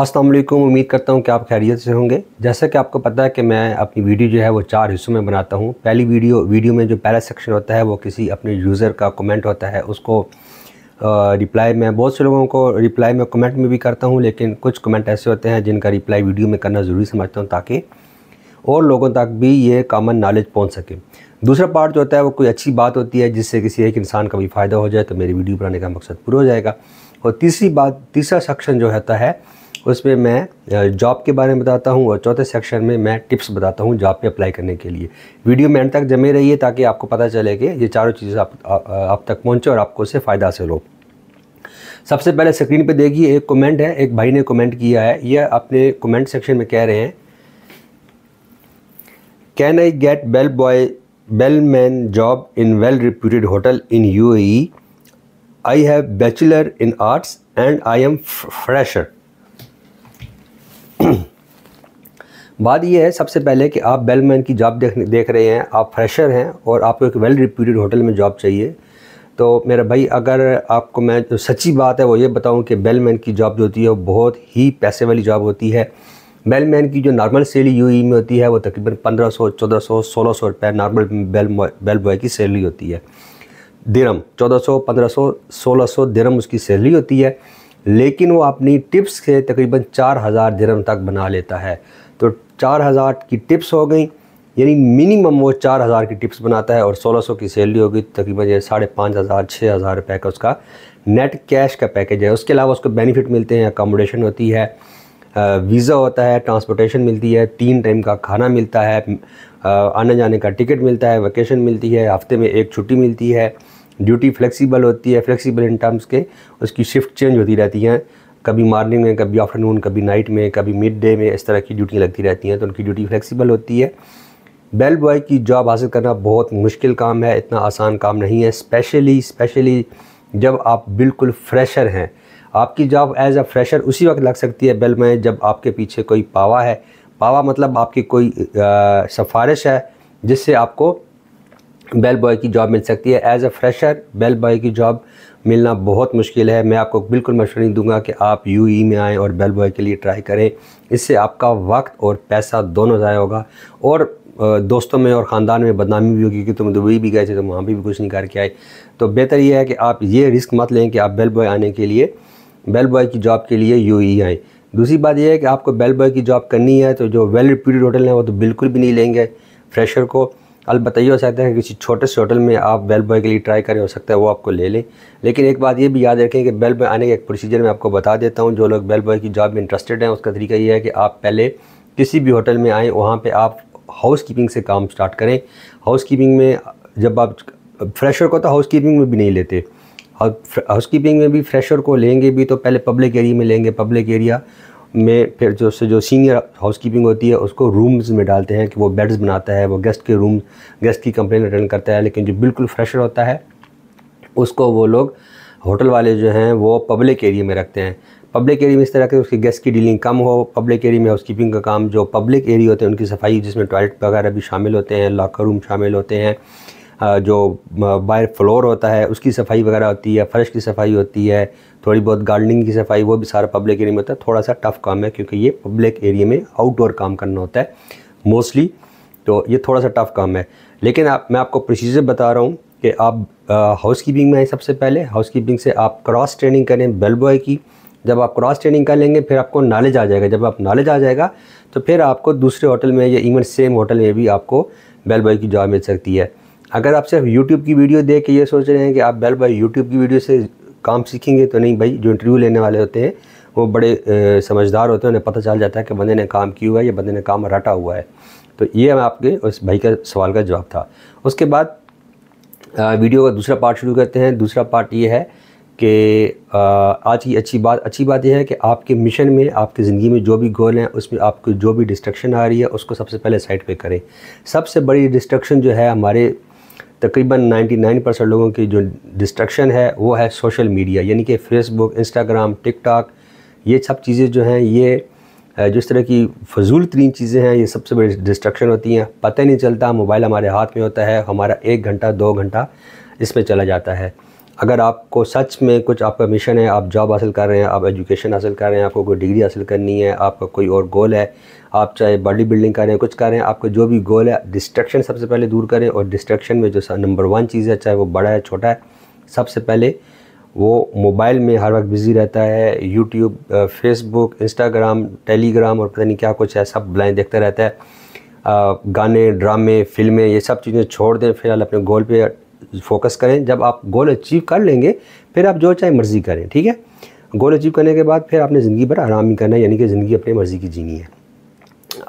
अस्सलाम वालेकुम उम्मीद करता हूँ कि आप खैरियत से होंगे जैसा कि आपको पता है कि मैं अपनी वीडियो जो है वो चार हिस्सों में बनाता हूँ पहली वीडियो वीडियो में जो पहला सेक्शन होता है वो किसी अपने यूज़र का कमेंट होता है उसको रिप्लाई मैं बहुत से लोगों को रिप्लाई में कमेंट में भी करता हूँ लेकिन कुछ कमेंट ऐसे होते हैं जिनका रिप्लाई वीडियो में करना ज़रूरी समझता हूँ ताकि और लोगों तक भी ये कॉमन नॉलेज पहुँच सके दूसरा पार्ट जो होता है वो कोई अच्छी बात होती है जिससे किसी एक इंसान का भी फ़ायदा हो जाए तो मेरी वीडियो बनाने का मकसद पूरा हो जाएगा और तीसरी बात तीसरा सेक्शन जो होता है उसमें मैं जॉब के बारे में बताता हूँ और चौथे सेक्शन में मैं टिप्स बताता हूँ जॉब पे अप्लाई करने के लिए वीडियो में एंड तक जमे रहिए ताकि आपको पता चले कि ये चारों चीज़ें आप, आप तक पहुँचे और आपको उससे फ़ायदा हासिल हो सबसे पहले स्क्रीन पे देखिए एक कमेंट है एक भाई ने कमेंट किया है यह अपने कमेंट सेक्शन में कह रहे हैं can I get bell boy bell man job in well reputed hotel in you I have bachelor in arts and I am fresher बात यह है सबसे पहले कि आप बेलमैन की जॉब देख देख रहे हैं आप फ्रेशर हैं और आपको एक वेल रिप्यूटेड होटल में जॉब चाहिए तो मेरा भाई अगर आपको मैं जो सच्ची बात है वो ये बताऊं कि बेलमैन की जॉब जो होती है वो बहुत ही पैसे वाली जॉब होती है बेलमैन की जो नॉर्मल सैलरी यू में होती है वो तकरीबन पंद्रह सौ चौदह सौ सोलह सौ रुपये नॉर्मल बेल बेल बॉय की सैलरी होती है दिरम चौदह सौ पंद्रह सौ सोलह सौ दिरम उसकी सैलरी होती है लेकिन वो अपनी टिप्स से तकरीबन चार हज़ार दिरम तक बना लेता है चार हज़ार की टिप्स हो गई यानी मिनिमम वो चार हज़ार की टिप्स बनाता है और सोलह सौ की सैलरी होगी तकरीबन ये साढ़े पाँच हज़ार छः हज़ार रुपये का उसका नेट कैश का पैकेज है उसके अलावा उसको बेनिफिट मिलते हैं अकोमोडेशन होती है वीज़ा होता है ट्रांसपोर्टेशन मिलती है तीन टाइम का खाना मिलता है आने जाने का टिकट मिलता है वैकेशन मिलती है हफ्ते में एक छुट्टी मिलती है ड्यूटी फ्लेक्सिबल होती है फ्लेक्सिबल इन टर्म्स के उसकी शिफ्ट चेंज होती रहती हैं कभी मॉर्निंग में कभी आफ्टरनून कभी नाइट में कभी मिड डे में इस तरह की ड्यूटी लगती रहती हैं तो उनकी ड्यूटी फ्लेक्सिबल होती है बेल बॉय की जॉब हासिल करना बहुत मुश्किल काम है इतना आसान काम नहीं है स्पेशली स्पेशली जब आप बिल्कुल फ्रेशर हैं आपकी जॉब एज अ फ्रेशर उसी वक्त लग सकती है बेल में जब आपके पीछे कोई पावा है पावा मतलब आपकी कोई आ, सफारिश है जिससे आपको बेल बॉय की जॉब मिल सकती है as a fresher bell boy की जॉब मिलना बहुत मुश्किल है मैं आपको बिल्कुल नहीं दूंगा कि आप ई e में आएँ और बेल बॉय के लिए ट्राई करें इससे आपका वक्त और पैसा दोनों ज़ाया होगा और दोस्तों में और ख़ानदान में बदनामी भी होगी क्योंकि तुम दुबई भी गए थे तो वहाँ भी, भी कुछ नहीं करके आए तो बेहतर यह है कि आप ये रिस्क मत लें कि आप बेल बॉय आने के लिए बेल बॉय की जॉब के लिए यू ई e आएँ दूसरी बात यह है कि आपको बेल बॉय की जॉब करनी है तो जो वेल रिप्यूटेड होटल हैं वो तो बिल्कुल भी नहीं लेंगे फ्रेशर को अल बताइए हो सकता है कि किसी छोटे से होटल में आप बेल बॉय के लिए ट्राई करें हो सकता है वो आपको ले लें लेकिन एक बात ये भी याद रखें कि बेल बॉय आने का एक प्रोसीजर मैं आपको बता देता हूँ जो लोग बेल बॉय की जॉब में इंटरेस्टेड हैं उसका तरीका ये है कि आप पहले किसी भी होटल में आएँ वहाँ पर आप हाउस कीपिंग से काम स्टार्ट करें हाउस कीपिंग में जब आप फ्रेशर को तो हाउस कीपिंग में भी नहीं लेते हाउस कीपिंग में भी फ्रेशर को लेंगे भी तो पहले पब्लिक एरिया में लेंगे पब्लिक एरिया में फिर जो से जो सीनियर हाउस कीपिंग होती है उसको रूम्स में डालते हैं कि वो बेड्स बनाता है वो गेस्ट के रूम गेस्ट की कंप्लेन अटेंड करता है लेकिन जो बिल्कुल फ्रेशर होता है उसको वो लोग होटल वाले जो हैं वो पब्लिक एरिया में रखते हैं पब्लिक एरिया में इस तरह के उसके गेस्ट की डीलिंग कम हो पब्लिक एरिया में हाउस कीपिंग का काम जो पब्लिक एरिया होते हैं उनकी सफाई जिसमें टॉयलेट वगैरह भी शामिल होते हैं लॉकर रूम शामिल होते हैं जो बाहर फ्लोर होता है उसकी सफाई वगैरह होती है फ़र्श की सफाई होती है थोड़ी बहुत गार्डनिंग की सफाई वो भी सारा पब्लिक एरिया में होता है थोड़ा सा टफ काम है क्योंकि ये पब्लिक एरिया में आउटडोर काम करना होता है मोस्टली तो ये थोड़ा सा टफ काम है लेकिन आप मैं आपको प्रोसीजर बता रहा हूँ कि आप हाउस कीपिंग में आए सबसे पहले हाउस कीपिंग से आप क्रॉस ट्रेनिंग करें बेल बॉय की जब आप क्रॉस ट्रेनिंग कर लेंगे फिर आपको नॉलेज आ जाएगा जब आप नॉलेज आ जाएगा तो फिर आपको दूसरे होटल में या इवन सेम होटल में भी आपको बेल बॉय की जॉब मिल सकती है अगर आप सिर्फ यूट्यूब की वीडियो देख के ये सोच रहे हैं कि आप बेल बॉय यूट्यूब की वीडियो से काम सीखेंगे तो नहीं भाई जो इंटरव्यू लेने वाले होते हैं वो बड़े समझदार होते हैं उन्हें पता चल जाता है कि बंदे ने काम किया हुआ है या बंदे ने काम रटा हुआ है तो ये हम आपके उस भाई का सवाल का जवाब था उसके बाद वीडियो का दूसरा पार्ट शुरू करते हैं दूसरा पार्ट ये है कि आज की अच्छी बात अच्छी बात यह है कि आपके मिशन में आपकी ज़िंदगी में जो भी गोल है उसमें आपको जो भी डिस्ट्रक्शन आ रही है उसको सबसे पहले साइड पे करें सबसे बड़ी डिस्ट्रक्शन जो है हमारे तकरीबन 99 परसेंट लोगों की जो डिस्ट्रक्शन है वो है सोशल मीडिया यानी कि फेसबुक इंस्टाग्राम टिकटॉक ये सब चीज़ें जो हैं ये जो इस तरह की फजूल तरीन चीज़ें हैं ये सबसे बड़ी डिस्ट्रक्शन होती हैं पता नहीं चलता मोबाइल हमारे हाथ में होता है हमारा एक घंटा दो घंटा इसमें चला जाता है अगर आपको सच में कुछ आपका मिशन है आप जॉब हासिल कर रहे हैं आप एजुकेशन हासिल कर रहे हैं आपको कोई डिग्री हासिल करनी है आपका कोई और गोल है आप चाहे बॉडी बिल्डिंग कर रहे हैं कुछ कर रहे हैं आपका जो भी गोल है डिस्ट्रक्शन सबसे पहले दूर करें और डिस्ट्रक्शन में जो नंबर वन चीज़ है चाहे वो बड़ा है छोटा है सबसे पहले वो मोबाइल में हर वक्त बिज़ी रहता है यूट्यूब फेसबुक इंस्टाग्राम टेलीग्राम और पता नहीं क्या कुछ है सब ब्लाइन देखता रहता है गाने ड्रामे फिल्में ये सब चीज़ें छोड़ दें फिलहाल अपने गोल पे फोकस करें जब आप गोल अचीव कर लेंगे फिर आप जो चाहे मर्ज़ी करें ठीक है गोल अचीव करने के बाद फिर आपने ज़िंदगी भर आराम ही करना है यानी कि ज़िंदगी अपनी मर्ज़ी की जीनी है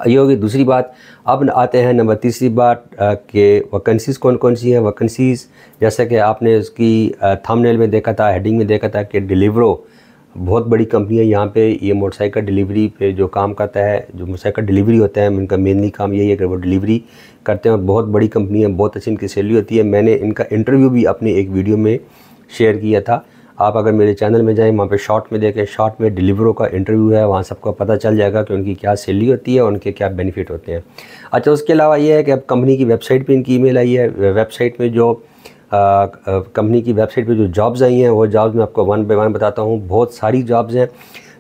ये होगी दूसरी बात अब आते हैं नंबर तीसरी बात के वैकेंसीज़ कौन कौन सी हैं वैकेंसीज़ जैसे कि आपने उसकी थंबनेल में देखा था हेडिंग में देखा था कि डिलीवरो बहुत बड़ी कंपनी है यहाँ पे ये मोटरसाइकिल डिलीवरी पे जो काम करता है जो मोटरसाइकिल डिलीवरी होता है उनका मेनली काम यही है कि वो डिलीवरी करते हैं और बहुत बड़ी कंपनी है बहुत अच्छी इनकी सैलरी होती है मैंने इनका इंटरव्यू भी अपने एक वीडियो में शेयर किया था आप अगर मेरे चैनल में जाएँ वहाँ पर शॉर्ट में देखें शॉर्ट में डिलीवरों का इंटरव्यू है वहाँ सबको पता चल जाएगा कि उनकी क्या सैलरी होती है और उनके क्या बेनिफिट होते हैं अच्छा उसके अलावा ये है कि अब कंपनी की वेबसाइट पर इनकी ई आई है वेबसाइट में जो कंपनी की वेबसाइट पे जो जॉब्स आई हैं वो जॉब्स मैं आपको वन बाई वन बताता हूँ बहुत सारी जॉब्स हैं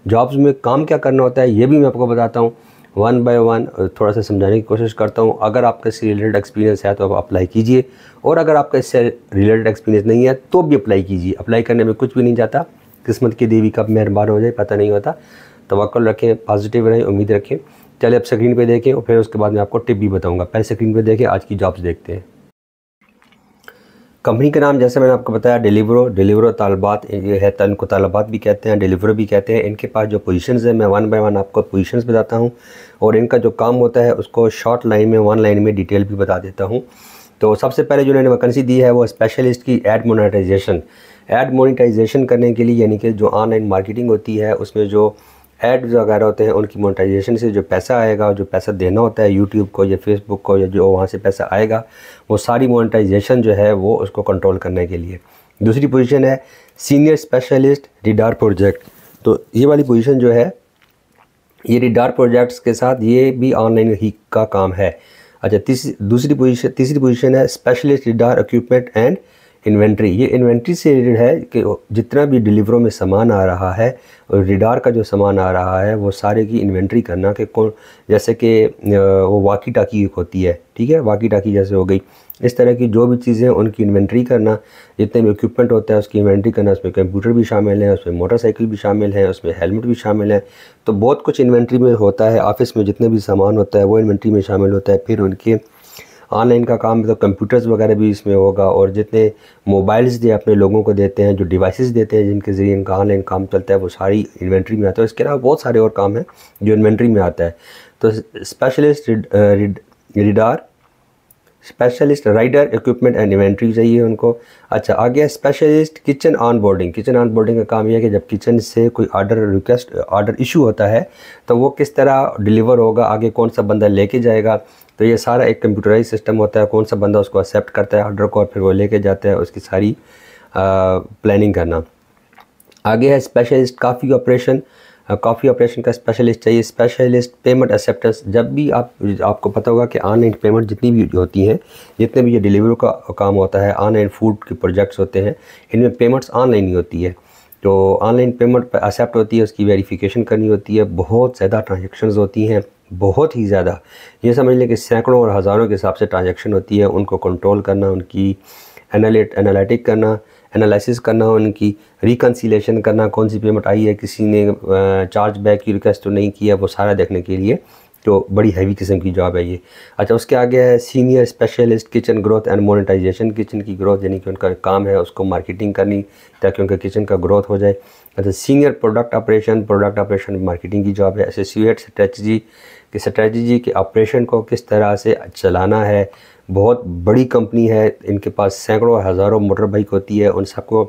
जॉब्स में काम क्या करना होता है ये भी मैं आपको बताता हूँ वन बाय वन थोड़ा सा समझाने की कोशिश करता हूँ अगर आपका इससे रिलेटेड एक्सपीरियंस है तो आप अप्लाई कीजिए और अगर आपका इससे रिलेटेड एक्सपीरियंस नहीं है तो भी अप्लाई कीजिए अप्लाई करने में कुछ भी नहीं जाता किस्मत की देवी कब मेहरबान हो जाए पता नहीं होता तवक्ल रखें पॉजिटिव रहें उम्मीद रखें चले अब स्क्रीन पे देखें और फिर उसके बाद मैं आपको टिप भी बताऊंगा पहले स्क्रीन पे देखें आज की जॉब्स देखते हैं कंपनी का नाम जैसे मैंने आपको बताया डिलीवरो डिलीवरो तालबात ये है तन को तालबात भी कहते हैं डिलीवरो भी कहते हैं इनके पास जो पोजीशंस हैं मैं वन बाय वन आपको पोजीशंस बताता हूँ और इनका जो काम होता है उसको शॉर्ट लाइन में वन लाइन में डिटेल भी बता देता हूँ तो सबसे पहले जो इन्होंने वैकेंसी दी है वो स्पेशलिस्ट की एड मोनेटाइजेशन एड मोनिटाइजेशन करने के लिए यानी कि जो ऑनलाइन मार्केटिंग होती है उसमें जो एड्स वगैरह होते हैं उनकी मोनेटाइजेशन से जो पैसा आएगा जो पैसा देना होता है यूट्यूब को या फेसबुक को या जो वहाँ से पैसा आएगा वो सारी मोनेटाइजेशन जो है वो उसको कंट्रोल करने के लिए दूसरी पोजीशन है सीनियर स्पेशलिस्ट रिडार प्रोजेक्ट तो ये वाली पोजीशन जो है ये रिडार प्रोजेक्ट्स के साथ ये भी ऑनलाइन ही का काम है अच्छा तीसरी दूसरी पोजीशन तीसरी पोजीशन है specialist rider equipment and inventory ये इन्वेंट्री से रिलेटेड है कि जितना भी डिलीवरों में सामान आ रहा है और रिडार का जो सामान आ रहा है वो सारे की इन्वेंट्री करना कि कौन जैसे कि वो वाकी टाकी एक होती है ठीक है वाकी टाकी जैसे हो गई इस तरह की जो भी चीज़ें उनकी इन्वेंट्री करना जितने भी इक्विपमेंट होता है उसकी इन्वेंट्री करना उसमें कंप्यूटर भी शामिल है उसमें मोटरसाइकिल भी शामिल है उसमें हेलमेट भी शामिल है तो बहुत कुछ इन्वेंट्री में होता है ऑफिस में जितने भी सामान होता है वो इन्वेंट्री में शामिल होता है फिर उनके ऑनलाइन का काम मतलब तो कंप्यूटर्स वगैरह भी इसमें होगा और जितने मोबाइल्स दे अपने लोगों को देते हैं जो डिवाइसेस देते हैं जिनके ज़रिए इनका ऑनलाइन काम चलता है वो सारी इन्वेंट्री में आता है इसके अलावा बहुत सारे और काम हैं जो इन्वेंट्री में आता है तो specialist rider specialist rider equipment and inventory चाहिए उनको अच्छा आगे specialist kitchen onboarding kitchen onboarding का काम यह है कि जब किचन से कोई ऑर्डर रिक्वेस्ट ऑर्डर इशू होता है तो वो किस तरह डिलीवर होगा आगे कौन सा बंदा लेके जाएगा तो ये सारा एक कंप्यूटराइज सिस्टम होता है कौन सा बंदा उसको एक्सेप्ट करता है ऑर्डर को और फिर वो लेके जाता है उसकी सारी प्लानिंग करना आगे है स्पेशलिस्ट काफ़ी ऑपरेशन काफ़ी ऑपरेशन का स्पेशलिस्ट चाहिए स्पेशलिस्ट पेमेंट एक्सेप्टेंस जब भी आप आपको पता होगा कि ऑनलाइन पेमेंट जितनी भी होती हैं जितने भी ये डिलीवरी का काम होता है ऑनलाइन फूड के प्रोजेक्ट्स होते हैं इनमें पेमेंट्स ऑनलाइन ही होती है तो ऑनलाइन पेमेंट पर एक्सेप्ट होती है उसकी वेरिफिकेशन करनी होती है बहुत ज़्यादा ट्रांजेक्शन होती हैं बहुत ही ज़्यादा ये समझ लें कि सैकड़ों और हज़ारों के हिसाब से ट्रांजेक्शन होती है उनको कंट्रोल करना उनकी एनालिट एनालिटिक करना एनालिसिस करना उनकी रिकनसीलेशन करना कौन सी पेमेंट आई है किसी ने चार्ज बैक की रिक्वेस्ट तो नहीं किया वो सारा देखने के लिए जो बड़ी हैवी किस्म की जॉब है ये अच्छा उसके आगे है senior specialist kitchen growth and monetisation kitchen की ग्रोथ यानी कि उनका काम है उसको मार्केटिंग करनी ताकि उनका किचन का ग्रोथ हो जाए अच्छा senior product operation product operation marketing की जॉब है एसोसिएट स्ट्रेटजी के स्ट्रेटजी के ऑपरेशन को किस तरह से चलाना है बहुत बड़ी कंपनी है इनके पास सैकड़ों हज़ारों मोटर बाइक होती है उन सबको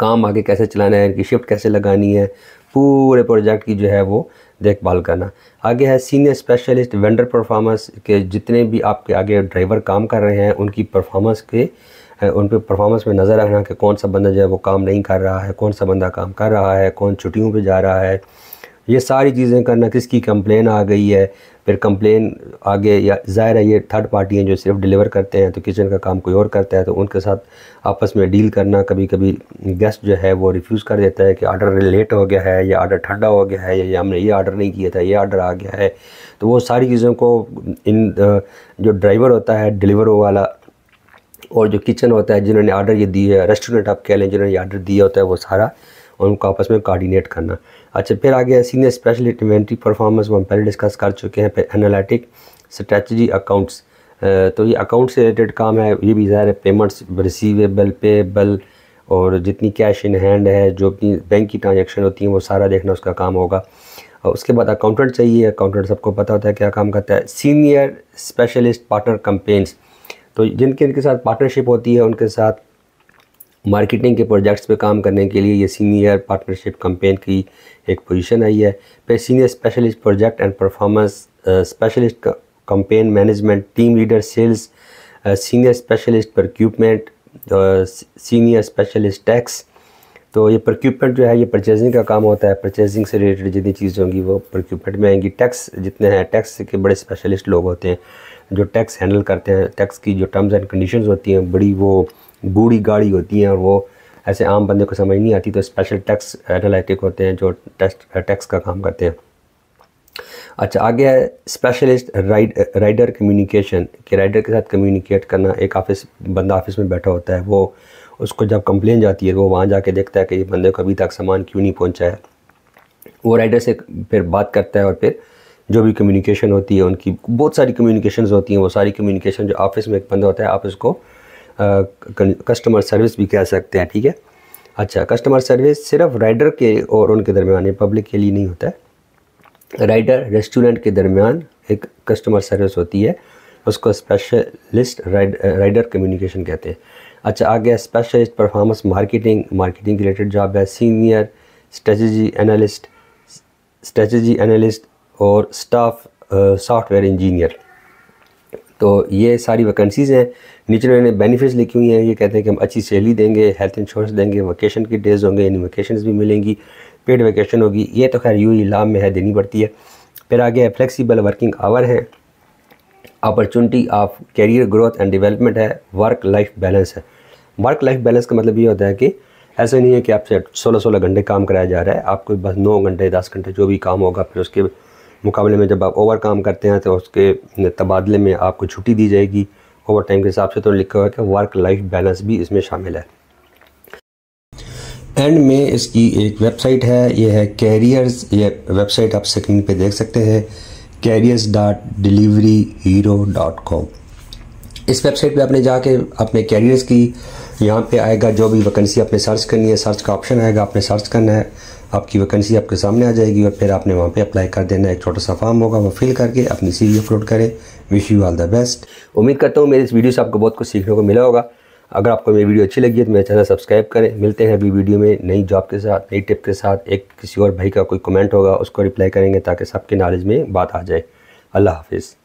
काम आगे कैसे चलाना है इनकी शिफ्ट कैसे लगानी है पूरे प्रोजेक्ट की जो है वो देखभाल करना आगे है सीनियर स्पेशलिस्ट वेंडर परफॉर्मेंस के जितने भी आपके आगे ड्राइवर काम कर रहे हैं उनकी परफॉर्मेंस के उन पर परफॉर्मेंस में नज़र रखना कि कौन सा बंदा जो है वो काम नहीं कर रहा है कौन सा बंदा काम कर रहा है कौन छुट्टियों पर जा रहा है ये सारी चीज़ें करना किसकी कंप्लेन आ गई है फिर कंप्लेन आगे या ज़ाहिर है ये थर्ड पार्टी हैं जो सिर्फ डिलीवर करते हैं तो किचन का काम कोई और करता है तो उनके साथ आपस में डील करना कभी कभी गेस्ट जो है वो रिफ्यूज़ कर देता है कि आर्डर लेट हो गया है या आर्डर ठंडा हो गया है या हमने ये आर्डर नहीं किया था ये आर्डर आ गया है तो वो सारी चीज़ों को इन जो ड्राइवर होता है डिलीवर वाला और जो किचन होता है जिन्होंने आर्डर ये दिए है रेस्टोरेंट आप कह लें जिन्होंने आर्डर दिया होता है वो सारा उनको आपस में कॉर्डिनेट करना अच्छा फिर आगे सीनियर स्पेशल इन्वेंट्री परफॉर्मेंस वो हम पहले डिस्कस कर चुके हैं फिर एनालिटिक स्ट्रेटजी अकाउंट्स तो ये अकाउंट से रिलेटेड काम है ये भी ज़ाहिर है पेमेंट्स रिसीवेबल पेबल और जितनी कैश इन हैंड है जो अपनी बैंक की ट्रांजेक्शन होती है वो सारा देखना उसका काम होगा और उसके बाद अकाउंटेंट चाहिए अकाउंटेंट सबको पता होता है क्या काम करता है सीनियर स्पेशलिस्ट पार्टनर कंपेन्स तो जिनके इनके साथ पार्टनरशिप होती है उनके साथ मार्केटिंग के प्रोजेक्ट्स पे काम करने के लिए ये सीनियर पार्टनरशिप कंपेन की एक पोजीशन आई है फिर senior specialist project and performance specialist campaign management team leader sales senior specialist procurement senior specialist tax तो ये प्रक्यूपमेंट जो है ये परचेजिंग का काम होता है परचेजिंग से रिलेटेड जितनी चीज़ें होंगी वो प्रक्यूपमेंट में आएंगी टैक्स जितने हैं टैक्स के बड़े स्पेशलिस्ट लोग होते हैं जो टैक्स हैंडल करते हैं टैक्स की जो टर्म्स एंड कंडीशंस होती हैं बड़ी वो गूढ़ी गाड़ी होती हैं और वो ऐसे आम बंदे को समझ नहीं आती तो स्पेशल टैक्स एनालिटिक होते हैं जो टेस्ट टैक्स का काम करते हैं अच्छा आगे है स्पेशलिस्ट राइड राइडर कम्युनिकेशन कि राइडर के साथ कम्युनिकेट करना एक ऑफिस बंदा ऑफिस में बैठा होता है वो उसको जब कंप्लेन जाती है वो वहाँ जाके देखता है कि ये बंदे को अभी तक सामान क्यों नहीं पहुँचा है वो राइडर से फिर बात करता है और फिर जो भी कम्युनिकेशन होती है उनकी बहुत सारी कम्युनिकेशन होती हैं वो सारी कम्युनिकेशन जो ऑफिस में एक बंदा होता है आप उसको कस्टमर सर्विस भी कह सकते हैं ठीक है अच्छा कस्टमर सर्विस सिर्फ राइडर के और उनके दरमियान पब्लिक के लिए नहीं होता है राइडर रेस्टोरेंट के दरमियान एक कस्टमर सर्विस होती है उसको स्पेशलिस्ट राइड, राइडर कम्युनिकेशन कहते हैं अच्छा आगे specialist performance marketing marketing related job है senior strategy analyst strategy analyst और स्टाफ सॉफ्टवेयर इंजीनियर तो ये सारी वैकेंसीज़ हैं नीचे उन्होंने बेनिफिट्स लिखी हुई हैं ये कहते हैं कि हम अच्छी सैलरी देंगे हेल्थ इंश्योरेंस देंगे वैकेशन के डेज़ होंगे यानी वैकेशन भी मिलेंगी पेड वैकेशन होगी ये तो खैर यू ही लाभ में है देनी पड़ती है फिर आगे है फ्लेक्सीबल वर्किंग आवर है opportunity of career growth and development है वर्क लाइफ बैलेंस है वर्क लाइफ बैलेंस का मतलब ये होता है कि ऐसा नहीं है कि आपसे सोलह सोलह घंटे काम कराया जा रहा है आपको बस नौ घंटे दस घंटे जो भी काम होगा फिर उसके मुकाबले में जब आप ओवर काम करते हैं तो उसके तबादले में आपको छुट्टी दी जाएगी ओवर टाइम के हिसाब से तो लिखा हुआ है कि वर्क लाइफ बैलेंस भी इसमें शामिल है एंड में इसकी एक वेबसाइट है यह है कैरियर्स ये वेबसाइट आप स्क्रीन पे देख सकते हैं careers dot delivery hero dot com इस वेबसाइट पे आपने जाके अपने कैरियर्स की यहाँ पे आएगा जो भी वैकेंसी आपने सर्च करनी है सर्च का ऑप्शन आएगा आपने सर्च करना है आपकी वैकेंसी आपके सामने आ जाएगी और फिर आपने वहाँ पे अप्लाई कर देना एक छोटा सा फॉर्म होगा वो फिल करके अपनी सी अपलोड करें wish you all the best उम्मीद करता हूँ मेरी इस वीडियो से आपको बहुत कुछ सीखने को मिला होगा अगर आपको मेरी वीडियो अच्छी लगी है तो मेरे चैनल सब्सक्राइब करें मिलते हैं अभी वीडियो में नई जॉब के साथ नई टिप के साथ एक किसी और भाई का कोई कमेंट होगा उसको रिप्लाई करेंगे ताकि सबके नॉलेज में बात आ जाए अल्लाह हाफिज़